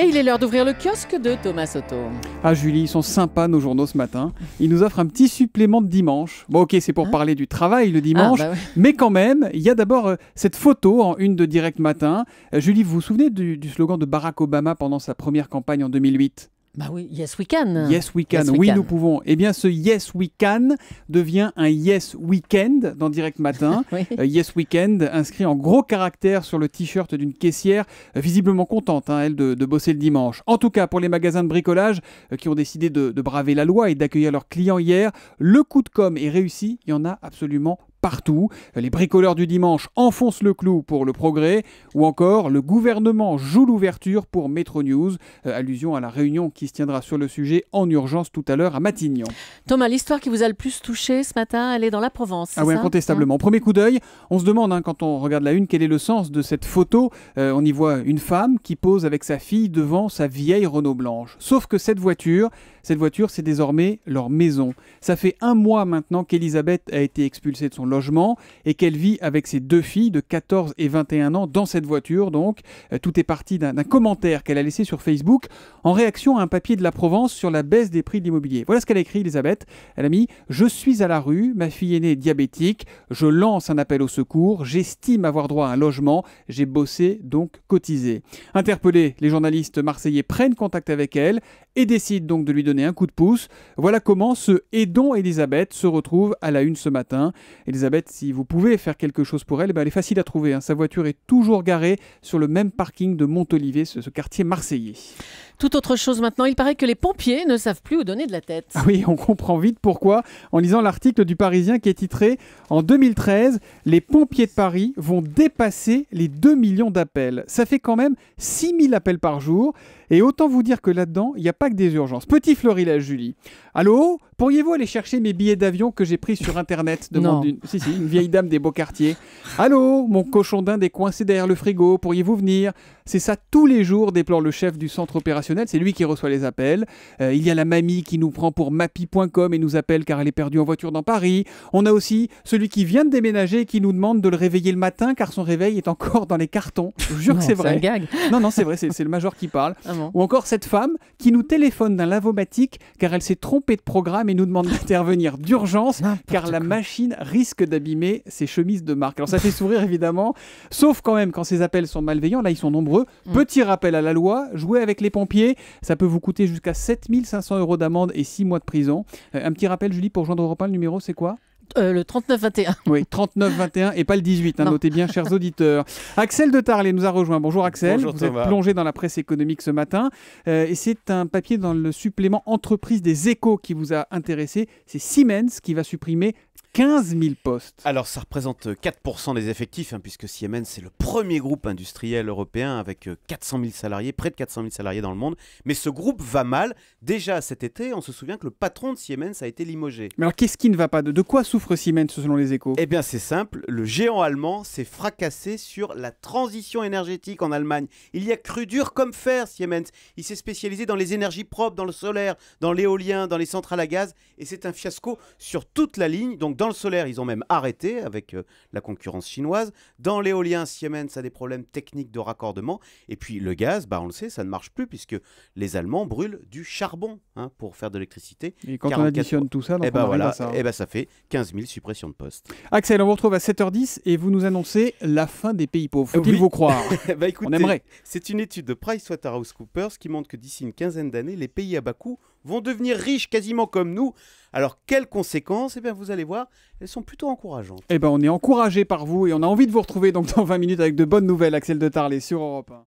Et il est l'heure d'ouvrir le kiosque de Thomas Soto. Ah Julie, ils sont sympas nos journaux ce matin. Ils nous offrent un petit supplément de dimanche. Bon ok, c'est pour ah. parler du travail le ah, dimanche, bah mais quand même, il y a d'abord euh, cette photo en une de Direct Matin. Euh, Julie, vous vous souvenez du slogan de Barack Obama pendant sa première campagne en 2008 bah oui, yes we can. Yes we can, oui nous pouvons. Eh bien ce yes we can devient un yes weekend dans Direct Matin. Euh, yes weekend inscrit en gros caractères sur le t-shirt d'une caissière, euh, visiblement contente, hein, elle, de, bosser le dimanche. En tout cas, pour les magasins de bricolage euh, qui ont décidé de, de braver la loi et d'accueillir leurs clients hier, le coup de com' est réussi, il y en a absolument partout. Les bricoleurs du dimanche enfoncent le clou pour le progrès, ou encore le gouvernement joue l'ouverture pour Metro News, euh, allusion à la réunion qui se tiendra sur le sujet en urgence tout à l'heure à Matignon. Thomas, l'histoire qui vous a le plus touché ce matin, elle est dans la Provence. Ah oui, incontestablement. Premier coup d'œil, on se demande hein, quand on regarde la une quel est le sens de cette photo. Euh, on y voit une femme qui pose avec sa fille devant sa vieille Renault blanche. Sauf que cette voiture, cette voiture, c'est désormais leur maison. Ça fait un mois maintenant qu'Elisabeth a été expulsée de son logement et qu'elle vit avec ses deux filles de 14 et 21 ans dans cette voiture. Donc, euh, tout est parti d'un commentaire qu'elle a laissé sur Facebook en réaction à un papier de la Provence sur la baisse des prix de l'immobilier. Voilà ce qu'elle a écrit, Elisabeth. Elle a mis Je suis à la rue, ma fille aînée est diabétique, je lance un appel au secours, j'estime avoir droit à un logement, j'ai bossé, donc cotisé. Interpellés, les journalistes marseillais prennent contact avec elle et décide donc de lui donner un coup de pouce. Voilà comment ce aidon Elisabeth se retrouve à la une ce matin. Elisabeth, si vous pouvez faire quelque chose pour elle, eh ben, elle est facile à trouver. Hein. Sa voiture est toujours garée sur le même parking de Mont-Olivier, ce quartier marseillais. Tout autre chose maintenant, il paraît que les pompiers ne savent plus où donner de la tête. Ah oui, on comprend vite pourquoi en lisant l'article du Parisien qui est titré En 2013, les pompiers de Paris vont dépasser les 2 millions d'appels. Ça fait quand même 000 appels par jour. Et autant vous dire que là-dedans, il n'y a pas que des urgences. Petit florilège, Julie. Allô Pourriez-vous aller chercher mes billets d'avion que j'ai pris sur Internet demande une... Si, si, une vieille dame des beaux quartiers. Allô, mon cochon d'Inde est coincé derrière le frigo, pourriez-vous venir C'est ça tous les jours, déplore le chef du centre opérationnel, c'est lui qui reçoit les appels. Euh, il y a la mamie qui nous prend pour mappy.com et nous appelle car elle est perdue en voiture dans Paris. On a aussi celui qui vient de déménager et qui nous demande de le réveiller le matin car son réveil est encore dans les cartons. Je vous jure que c'est vrai. Un gag. Non, non, c'est vrai, c'est le major qui parle. Ah Ou encore cette femme qui nous téléphone d'un lavomatique car elle s'est trompée de programme mais nous demande d'intervenir d'urgence car la machine risque d'abîmer ses chemises de marque. Alors ça fait sourire évidemment, sauf quand même quand ces appels sont malveillants, là ils sont nombreux. Mm. Petit rappel à la loi, jouer avec les pompiers, ça peut vous coûter jusqu'à 7500 euros d'amende et 6 mois de prison. Euh, un petit rappel Julie pour joindre Europe le numéro c'est quoi euh, le 39-21. Oui, 39-21 et pas le 18. Hein, notez bien, chers auditeurs. Axel de Tarlet nous a rejoint. Bonjour Axel. Bonjour, Vous êtes plongé dans la presse économique ce matin. Euh, et c'est un papier dans le supplément Entreprise des échos qui vous a intéressé. C'est Siemens qui va supprimer 15 000 postes. Alors ça représente 4% euh, des effectifs, hein, puisque Siemens c'est le premier groupe industriel européen avec 400 euh, salariés, près de 400 000 salariés dans le monde. Mais ce groupe va mal. Déjà cet été, on se souvient que le patron de Siemens a été limogé. Mais alors qu'est-ce qui ne va pas De quoi souffre Siemens selon les échos Eh bien c'est simple, le géant allemand s'est fracassé sur la transition énergétique en Allemagne. Il y a cru dur comme fer Siemens. Il s'est spécialisé dans les énergies propres, dans le solaire, dans l'éolien, dans les centrales à gaz. Et c'est un fiasco sur toute la ligne. Donc dans le solaire, ils ont même arrêté avec euh, la concurrence chinoise. Dans l'éolien, Siemens a des problèmes techniques de raccordement. Et puis le gaz, bah, on le sait, ça ne marche plus puisque les Allemands brûlent du charbon hein, pour faire de l'électricité. Et quand on additionne tout ça, eh ben voilà, ça. Et hein. eh ben ça fait 15 000 suppressions de postes. Axel, on vous retrouve à 7h10 et vous nous annoncez la fin des pays pauvres. Faut-il vous croire eh ben, On aimerait. C'est une étude de PricewaterhouseCoopers qui montre que d'ici une quinzaine d'années, les pays à bas coût vont devenir riches quasiment comme nous. Alors quelles conséquences Eh bien vous allez voir, elles sont plutôt encourageantes. Eh bien on est encouragé par vous et on a envie de vous retrouver donc dans 20 minutes avec de bonnes nouvelles Axel de Tarlé sur Europe